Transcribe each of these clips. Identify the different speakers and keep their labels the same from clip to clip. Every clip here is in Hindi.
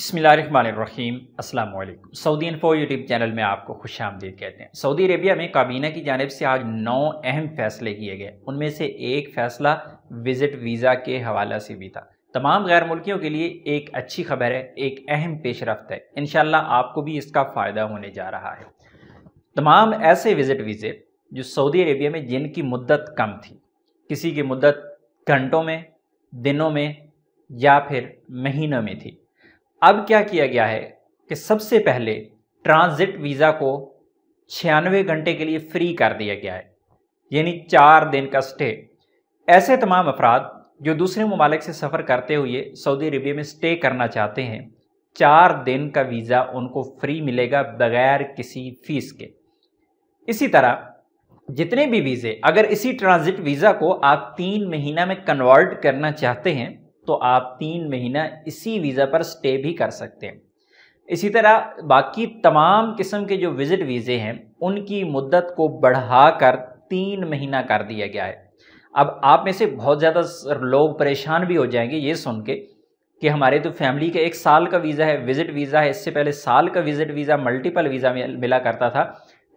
Speaker 1: बसमीम अल्लाम सऊदी इनफो यूट्यूब चैनल में आपको खुश आमदीद कहते हैं सऊदी अरेबिया में काबीना की जानब से आज नौ अहम फैसले किए गए उनमें से एक फ़ैसला विज़िट वीज़ा के हवाले से भी था तमाम गैर मुल्कियों के लिए एक अच्छी खबर है एक अहम रफ्त है इन आपको भी इसका फ़ायदा होने जा रहा है तमाम ऐसे विज़िट वीज़े जो सऊदी अरेबिया में जिनकी मदत कम थी किसी की मदत घंटों में दिनों में या फिर महीनों में थी अब क्या किया गया है कि सबसे पहले ट्रांजिट वीज़ा को छियानवे घंटे के लिए फ्री कर दिया गया है यानी चार दिन का स्टे ऐसे तमाम अफराद जो दूसरे ममालिक से सफ़र करते हुए सऊदी अरबिया में स्टे करना चाहते हैं चार दिन का वीज़ा उनको फ्री मिलेगा बगैर किसी फीस के इसी तरह जितने भी वीज़े अगर इसी ट्रांजिट वीज़ा को आप तीन महीना में कन्वर्ट करना चाहते हैं तो आप तीन महीना इसी वीज़ा पर स्टे भी कर सकते हैं इसी तरह बाकी तमाम किस्म के जो विज़िट वीज़े हैं उनकी मुद्दत को बढ़ा कर तीन महीना कर दिया गया है अब आप में से बहुत ज़्यादा लोग परेशान भी हो जाएंगे ये सुन के कि हमारे तो फैमिली का एक साल का वीज़ा है विज़िट वीज़ा है इससे पहले साल का विज़िट वीज़ा मल्टीपल वीज़ा मिला करता था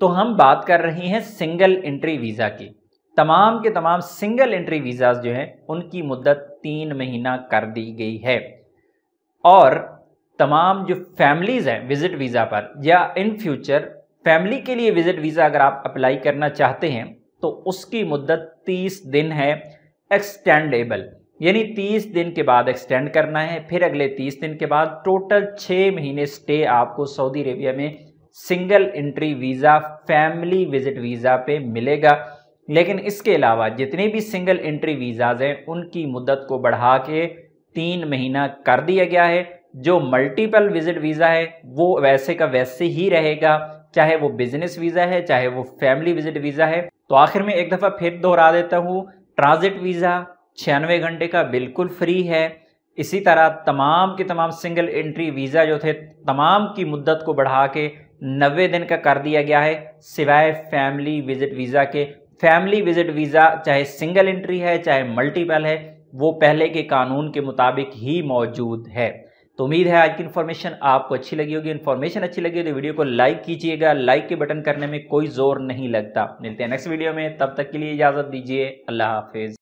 Speaker 1: तो हम बात कर रहे हैं सिंगल एंट्री वीज़ा की तमाम के तमाम सिंगल एंट्री वीज़ाज जो हैं उनकी मुद्दत तीन महीना कर दी गई है और तमाम जो फैमिलीज़ हैं विज़िट वीज़ा पर या इन फ्यूचर फैमिली के लिए विज़िट वीज़ा अगर आप अप्लाई करना चाहते हैं तो उसकी मुद्दत तीस दिन है एक्सटेंडेबल यानी तीस दिन के बाद एक्सटेंड करना है फिर अगले तीस दिन के बाद टोटल छः महीने स्टे आपको सऊदी अरेबिया में single entry visa family visit visa पे मिलेगा लेकिन इसके अलावा जितने भी सिंगल एंट्री वीज़ाज हैं उनकी मुद्दत को बढ़ा के तीन महीना कर दिया गया है जो मल्टीपल विजिट वीज़ा है वो वैसे का वैसे ही रहेगा चाहे वो बिजनेस वीज़ा है चाहे वो फैमिली विजिट वीज़ा है तो आखिर में एक दफ़ा फिर दोहरा देता हूँ ट्रांजिट वीज़ा छियानवे घंटे का बिल्कुल फ्री है इसी तरह तमाम के तमाम सिंगल एंट्री वीज़ा जो थे तमाम की मुद्दत को बढ़ा के नबे दिन का कर दिया गया है सिवाय फैमिली विजिट वीज़ा के फैमिली विजिट वीज़ा चाहे सिंगल एंट्री है चाहे मल्टीपल है वो पहले के कानून के मुताबिक ही मौजूद है तो उम्मीद है आज की इन्फॉर्मेशन आपको अच्छी लगी होगी इन्फॉर्मेशन अच्छी लगी तो वीडियो को लाइक कीजिएगा लाइक के बटन करने में कोई जोर नहीं लगता मिलते हैं नेक्स्ट वीडियो में तब तक के लिए इजाज़त दीजिए अल्लाह हाफिज़